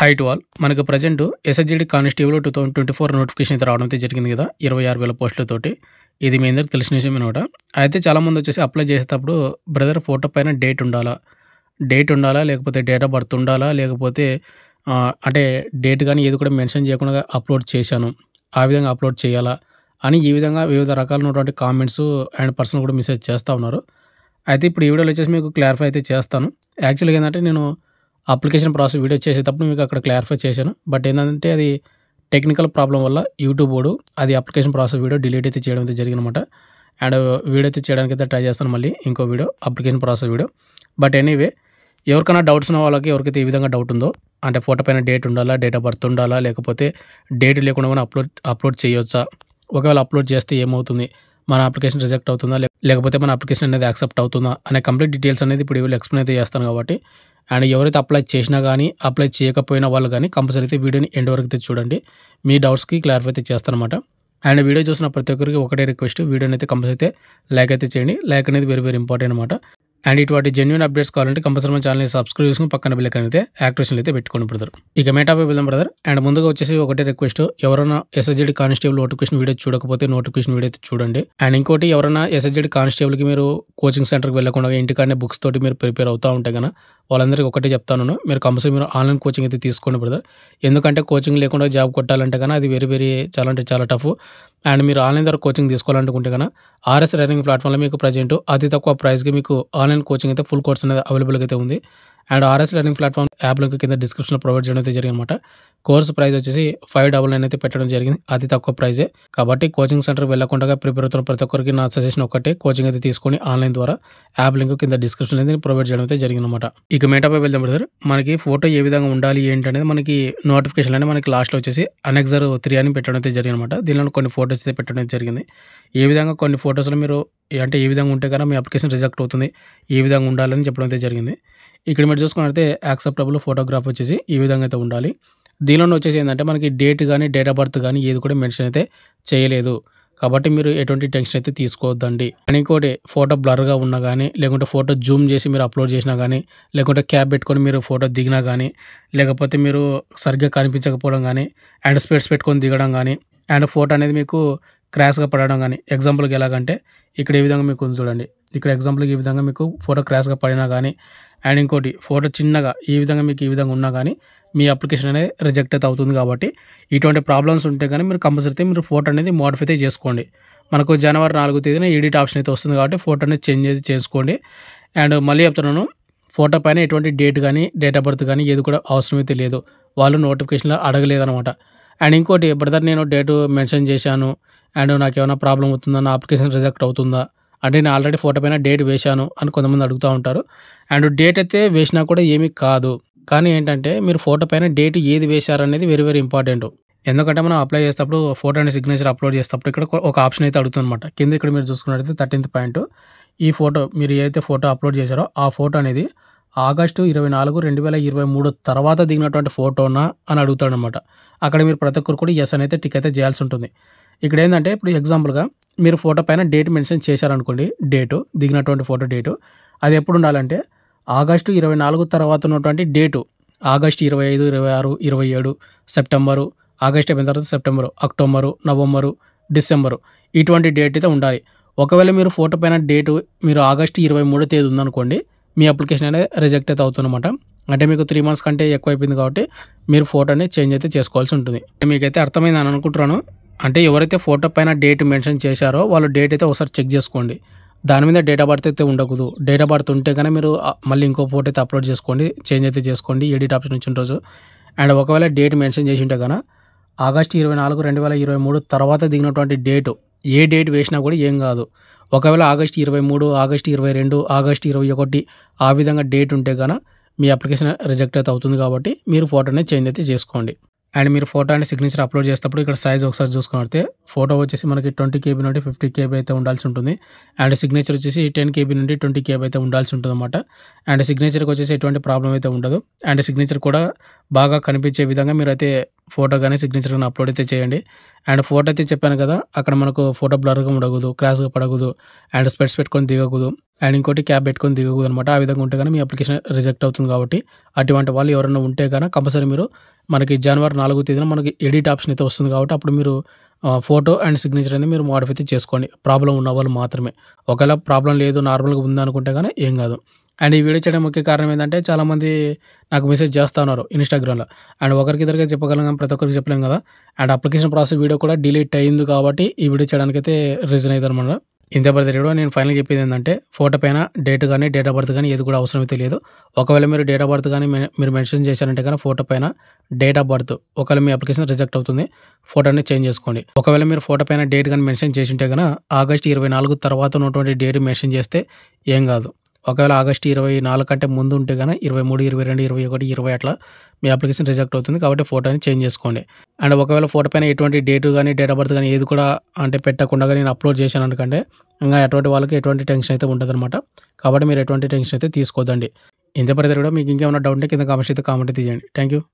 height వాల్ మనకు present SSGD constable two thousand twenty four notification అయితే రావడం అయితే జరిగింది కదా ఇరవై ఆరు వేల పోస్టులతోటి ఇది మీ అందరికి తెలిసిన విషయం అనమాట అయితే చాలామంది వచ్చేసి అప్లై చేసేటప్పుడు బ్రదర్ ఫోటో పైన డేట్ ఉండాలా డేట్ ఉండాలా లేకపోతే డేట్ ఆఫ్ బర్త్ ఉండాలా లేకపోతే అంటే డేట్ కానీ ఏది కూడా మెన్షన్ చేయకుండా అప్లోడ్ చేశాను ఆ విధంగా అప్లోడ్ చేయాలా అని ఈ విధంగా వివిధ రకాలైనటువంటి కామెంట్స్ అండ్ పర్సన్ కూడా మెసేజ్ చేస్తూ ఉన్నారు అయితే ఇప్పుడు ఈ వీడియోలో వచ్చేసి మీకు క్లారిఫై అయితే చేస్తాను యాక్చువల్గా ఏంటంటే నేను అప్లికేషన్ ప్రాసెస్ వీడియో చేసేటప్పుడు మీకు అక్కడ క్లారిఫై చేశాను బట్ ఏంటంటే అది టెక్నికల్ ప్రాబ్లం వల్ల యూట్యూబ్ వాడు అది అప్లికేషన్ ప్రాసెస్ వీడియో డిలీట్ అయితే చేయడం అయితే జరిగిందనమాట అండ్ వీడియో అయితే చేయడానికి అయితే ట్రై చేస్తాను మళ్ళీ ఇంకో video application process video but anyway ఎవరికైనా డౌట్స్ ఉన్న వాళ్ళకి ఎవరికైతే ఈ విధంగా డౌట్ ఉందో అంటే ఫోటో పైన డేట్ ఉండాలా డేట్ ఆఫ్ బర్త్ ఉండాలా లేకపోతే డేట్ లేకుండా కూడా అప్లోడ్ అప్లోడ్ చేయొచ్చా ఒకవేళ అప్లోడ్ చేస్తే ఏమవుతుంది మన అప్లికేషన్ రిజెక్ట్ అవుతుందా లేకపోతే మన అప్లికేషన్ అనేది యాక్సెప్ట్ అవుతుందా అనే కంప్లీట్ డీటెయిల్స్ అనేది ఇప్పుడు వీళ్ళు ఎక్స్ప్లెయిన్ అయితే చేస్తాను కాబట్టి అండ్ ఎవరైతే అప్లై చేసినా కానీ అప్లై చేయకపోయిన వాళ్ళు కానీ కంపల్సరీ అయితే వీడియోని ఎండ్ వరకు అయితే చూడండి మీ డౌట్స్కి క్లారిఫై అయితే చేస్తానమాట అండ్ వీడియో చూసిన ప్రతి ఒక్కరికి ఒకటే రిక్వెస్ట్ వీడియోని అయితే కంపల్సరీ అయితే లైక్ అయితే చేయండి లైక్ అనేది వెరీ వెరీ ఇంపార్టెంట్ అనమాట అండ్ ఇటువంటి జెన్యున్ అప్డేట్స్ కావాలంటే కంపల్సరీ మన ఛానల్ని సబ్స్క్రైబ్ చేసుకుని పక్కన బిల్లు అయితే యాక్టివేషన్ అయితే పెట్టుకుని బ్రదర్ ఇక మేటాపై వెళ్దాం బ్రదర్ అండ్ ముందుగా వచ్చేసి ఒకటే రిక్వెస్ట్ ఎవరైనా ఎస్ఎస్జెడ్ కానిస్టేబుల్ నోటిఫికేషన్ వీడియో చూడకపోతే నోటిఫికేషన్ వీడియో అయితే చూడండి అండ్ ఇంకోటి ఎవరైనా ఎస్ఎస్జెడ్ కానిస్టేబుల్కి మీరు కోచింగ్ సెంటర్కి వెళ్ళకుండా ఇంటికాడనే బుక్స్ తోటి మీరు ప్రిపేర్ అవుతూ ఉంటే కనుక వాళ్ళందరికీ ఒకటే చెప్తాను మీరు కంపల్సరీ మీరు ఆన్లైన్ కోచింగ్ అయితే తీసుకోండి బ్రదర్ ఎందుకంటే కోచింగ్ లేకుండా జాబ్ కొట్టాలంటే కానీ అది వెరీ వెరీ చాలా అంటే చాలా టఫ్ అండ్ మీరు ఆన్లైన్ ద్వారా కోచింగ్ తీసుకోవాలనుకుంటే కన్నా ఆర్ఎస్ రన్నింగ్ ప్లాట్ఫామ్లో మీకు ప్రజెంట్ అతి తక్కువ ప్రైస్కి మీకు ఆన్లైన్ కోచింగ్ అయితే ఫుల్ కోర్స్ అనేది అవైలబుల్గా అయితే ఉంది and RS learning platform app link కింద డిస్క్రిప్షన్లో ప్రొవైడ్ చేయడం అయితే జరిగింది అనమాట కోర్స్ ప్రైస్ వచ్చేసి ఫైవ్ డబుల్ నైన్ అయితే పెట్టడం జరిగింది అతి తక్కువ ప్రైజే కాబట్టి కోచింగ్ సెంటర్ వెళ్ళకుండా ప్రిపేర్ అవుతున్న ప్రతి ఒక్కరికి నా సజెషన్ ఒకటే కోచింగ్ అయితే తీసుకొని ఆన్లైన్ ద్వారా యాప్ లింక్ కింద డిస్క్రిప్షన్ అయితే ప్రొవైడ్ చేయడం అయితే జరిగింది అనమాట ఇక మేటాపై వెళ్దాం బ్రదర్ మనకి ఫోటో ఏ విధంగా ఉండాలి ఏంటనేది మనకి నోటిఫికేషన్ అనేది మనకి లాస్ట్లో వచ్చేసి అనెక్సర్ త్రీ అని పెట్టడం అయితే జరిగింది అనమాట దీనిలో కొన్ని ఫోటోస్ అయితే పెట్టడం జరిగింది ఏ విధంగా కొన్ని ఫోటోస్లో మీరు అంటే ఏ విధంగా ఉంటే కదా మీ అప్లికేషన్ రిజెక్ట్ అవుతుంది ఏ విధంగా ఉండాలని చెప్పడం అయితే జరిగింది ఇక్కడ మీరు చూసుకున్నట్లయితే యాక్సెప్టబుల్ ఫోటోగ్రాఫ్ వచ్చేసి ఈ విధంగా అయితే ఉండాలి దీనిలో వచ్చేసి ఏంటంటే మనకి డేట్ కానీ డేట్ ఆఫ్ బర్త్ కానీ ఏది కూడా మెన్షన్ అయితే చేయలేదు కాబట్టి మీరు ఎటువంటి టెన్షన్ అయితే తీసుకోవద్దండి అండ్ ఇంకోటి ఫోటో బ్లర్గా ఉన్నా కానీ లేకుంటే ఫోటో జూమ్ చేసి మీరు అప్లోడ్ చేసినా కానీ లేకుంటే క్యాబ్ పెట్టుకొని మీరు ఫోటో దిగినా కానీ లేకపోతే మీరు సరిగ్గా కనిపించకపోవడం కానీ అండ్ స్పేట్స్ పెట్టుకొని దిగడం కానీ అండ్ ఫోటో అనేది మీకు క్రాష్గా పడడం కానీ ఎగ్జాంపుల్కి ఎలాగంటే ఇక్కడ ఏ విధంగా మీకు చూడండి ఇక్కడ ఎగ్జాంపుల్కి ఈ విధంగా మీకు ఫోటో క్రాష్గా పడినా కానీ అండ్ ఇంకోటి ఫోటో చిన్నగా ఈ విధంగా మీకు ఈ విధంగా ఉన్నా కానీ మీ అప్లికేషన్ అనేది రిజెక్ట్ అయితే అవుతుంది కాబట్టి ఇటువంటి ప్రాబ్లమ్స్ ఉంటే కానీ మీరు కంపల్సరీ మీరు ఫోటో అనేది మోడిఫై అయితే చేసుకోండి మనకు జనవరి నాలుగో తేదీన ఎడిట్ ఆప్షన్ అయితే వస్తుంది కాబట్టి ఫోటో అనేది చేంజ్ అయితే చేసుకోండి అండ్ మళ్ళీ చెప్తున్నాను ఫోటో పైన ఎటువంటి డేట్ కానీ డేట్ ఆఫ్ బర్త్ కానీ ఏది కూడా అవసరమైతే లేదు వాళ్ళు నోటిఫికేషన్లో అడగలేదనమాట అండ్ ఇంకోటి బ్రదర్ నేను డేటు మెన్షన్ చేశాను అండ్ నాకు ఏమైనా ప్రాబ్లం అవుతుందా నా అప్లికేషన్ రిజెక్ట్ అవుతుందా అంటే నేను ఆల్రెడీ ఫోటో పైన డేట్ వేశాను అని కొంతమంది అడుగుతూ ఉంటారు అండ్ డేట్ అయితే వేసినా కూడా ఏమీ కాదు కానీ ఏంటంటే మీరు ఫోటో పైన డేట్ ఏది వేశారనేది వెరీ వెరీ ఇంపార్టెంట్ ఎందుకంటే మనం అప్లై చేసేటప్పుడు ఫోటో అండ్ సిగ్నేచర్ అప్లోడ్ చేసేటప్పుడు ఇక్కడ ఒక ఆప్షన్ అయితే అడుగుతుందన్నమాట కింద ఇక్కడ మీరు చూసుకున్నట్టయితే థర్టీన్త్ పాయింట్ ఈ ఫోటో మీరు ఏదైతే ఫోటో అప్లోడ్ చేశారో ఆ ఫోటో అనేది ఆగస్టు ఇరవై నాలుగు రెండు వేల ఇరవై మూడు తర్వాత దిగినటువంటి ఫోటోనా అని అడుగుతాడనమాట అక్కడ మీరు ప్రతి ఒక్కరు కూడా ఎస్ అయితే టిక్ అయితే చేయాల్సి ఉంటుంది ఇక్కడ ఏంటంటే ఇప్పుడు ఎగ్జాంపుల్గా మీరు ఫోటో పైన డేట్ మెన్షన్ చేశారనుకోండి డేటు దిగినటువంటి ఫోటో డేటు అది ఎప్పుడు ఉండాలంటే ఆగస్టు ఇరవై నాలుగు తర్వాత ఉన్నటువంటి డేటు ఆగస్టు ఇరవై ఐదు ఇరవై ఆరు ఇరవై ఏడు సెప్టెంబరు ఆగస్టు అయిపోయిన తర్వాత సెప్టెంబరు అక్టోబరు నవంబరు డిసెంబరు ఇటువంటి డేట్ అయితే ఉండాలి ఒకవేళ మీరు ఫోటో పైన డేటు మీరు ఆగస్టు ఇరవై మూడో తేదీ ఉందనుకోండి మీ అప్లికేషన్ అనేది రిజెక్ట్ అయితే అవుతుందన్నమాట అంటే మీకు త్రీ మంత్స్ కంటే ఎక్కువ అయిపోయింది కాబట్టి మీరు ఫోటోని చేంజ్ అయితే చేసుకోవాల్సి ఉంటుంది మీకైతే అర్థమైంది అని అనుకుంటున్నాను అంటే ఎవరైతే ఫోటో పైన డేట్ మెన్షన్ చేశారో వాళ్ళు డేట్ అయితే ఒకసారి చెక్ చేసుకోండి దాని మీద డేట్ ఆఫ్ బర్త్ అయితే ఉండకూడదు డేట్ ఆఫ్ బర్త్ ఉంటే కానీ మీరు మళ్ళీ ఇంకో ఫోటో అయితే అప్లోడ్ చేసుకోండి చేంజ్ అయితే చేసుకోండి ఎడిట్ ఆప్షన్ వచ్చిన రోజు అండ్ ఒకవేళ డేట్ మెన్షన్ చేసి ఉంటే కనుక ఆగస్ట్ ఇరవై నాలుగు రెండు వేల ఇరవై మూడు తర్వాత దిగినటువంటి డేటు ఏ డేట్ వేసినా కూడా ఏం కాదు ఒకవేళ ఆగస్ట్ ఇరవై మూడు ఆగస్ట్ ఇరవై రెండు ఆగస్ట్ ఇరవై ఒకటి ఆ విధంగా డేట్ ఉంటే కనుక మీ అప్లికేషన్ రిజెక్ట్ అయితే అవుతుంది కాబట్టి మీరు ఫోటోనే చేంజ్ అయితే చేసుకోండి అండ్ మీరు ఫోటో అండ్ సిగ్నేచర్ అప్లోడ్ చేసేటప్పుడు ఇక్కడ సైజ్ ఒకసారి చూసుకున్నట్టే ఫోటో వచ్చేసి మనకి ట్వంటీ కేబీ నుండి ఫిఫ్టీ కేబీ అయితే ఉండాల్సి ఉంటుంది అండ్ సిగ్నేచర్ వచ్చేసి టెన్ కేబీ నుండి ట్వంటీ కేబీ అయితే ఉండాల్సి ఉంటుంది అనమాట అండ్ సిగ్నేచర్కి వచ్చేసి ఎటువంటి ప్రాబ్లం అయితే ఉండదు అండ్ సిగ్నేచర్ కూడా బాగా కనిపించే విధంగా మీరు అయితే ఫోటో కానీ సిగ్నేచర్ కానీ అప్లోడ్ అయితే చేయండి అండ్ ఫోటో అయితే చెప్పాను కదా అక్కడ మనకు ఫోటో బ్లర్గా ఉండకూడదు క్రాష్గా పడకూడదు అండ్ స్పెట్స్ పెట్టుకొని దిగకూడదు అండ్ ఇంకోటి క్యాబ్ పెట్టుకొని దిగకూడదు అనమాట ఆ విధంగా ఉంటే కానీ మీ అప్లికేషన్ రిజెక్ట్ అవుతుంది కాబట్టి అటువంటి వాళ్ళు ఎవరైనా ఉంటే కానీ కంపల్సరీ మీరు మనకి జనవరి నాలుగో తేదీన మనకి ఎడిట్ ఆప్షన్ అయితే వస్తుంది కాబట్టి అప్పుడు మీరు ఫోటో అండ్ సిగ్నేచర్ అనేది మీరు మోడిఫై అయితే చేసుకోండి ప్రాబ్లం ఉన్న వాళ్ళు మాత్రమే ఒకవేళ ప్రాబ్లం లేదు నార్మల్గా ఉంది అనుకుంటే కానీ ఏం కాదు అండ్ ఈ వీడియో చేయడం ముఖ్య కారణం ఏంటంటే చాలామంది నాకు మెసేజ్ చేస్తూ ఉన్నారు ఇన్స్టాగ్రామ్లో అండ్ ఒకరికి ఇద్దరికి చెప్పగలం ప్రతి ఒక్కరికి చెప్పలేం కదా అండ్ అప్లికేషన్ ప్రాసెస్ వీడియో కూడా డిలీట్ అయింది కాబట్టి ఈ వీడియో చేయడానికి అయితే రీజన్ అనమాట ఇంత పరిధిలో నేను ఫైనల్ చెప్పేది ఏంటంటే ఫోటో పైన డేట్ కానీ డేట్ ఆఫ్ బర్త్ కానీ ఏది కూడా అవసరమైతే లేదు ఒకవేళ మీరు డేట్ ఆఫ్ బర్త్ కానీ మీరు మెన్షన్ చేశారంటే కానీ ఫోటో పైన డేట్ ఆఫ్ బర్త్ ఒకవేళ మీ అప్లికేషన్ రిజెక్ట్ అవుతుంది ఫోటోని చేంజ్ చేసుకోండి ఒకవేళ మీరు ఫోటో పైన డేట్ కానీ మెన్షన్ చేసి ఉంటే కనుక ఆగస్ట్ ఇరవై నాలుగు తర్వాత ఉన్నటువంటి డేట్ మెన్షన్ చేస్తే ఏం కాదు ఒకవేళ ఆగస్టు ఇరవై నాలుగు కంటే ముందు ఉంటే కానీ ఇరవై మూడు ఇరవై రెండు ఇరవై ఒకటి ఇరవై అట్లా మీ అప్లికేషన్ రిజెక్ట్ అవుతుంది కాబట్టి ఫోటోని చేంజ్ చేసుకోండి అండ్ ఒకవేళ ఫోటో పైన ఎటువంటి డేట్ కానీ డేట్ ఆఫ్ బర్త్ కానీ ఏది కూడా అంటే పెట్టకుండా నేను అప్లోడ్ చేశాను అనుకంటే ఇంకా ఎటువంటి వాళ్ళకి ఎటువంటి టెన్షన్ అయితే అనమాట కాబట్టి మీరు ఎటువంటి టెన్షన్ అయితే తీసుకోదండి ఇంత పరిధి కూడా మీకు ఇంకేమైనా డౌట్ ఉంటే కింద కమెంట్ అయితే కామెంట్ తీయండి థ్యాంక్ యూ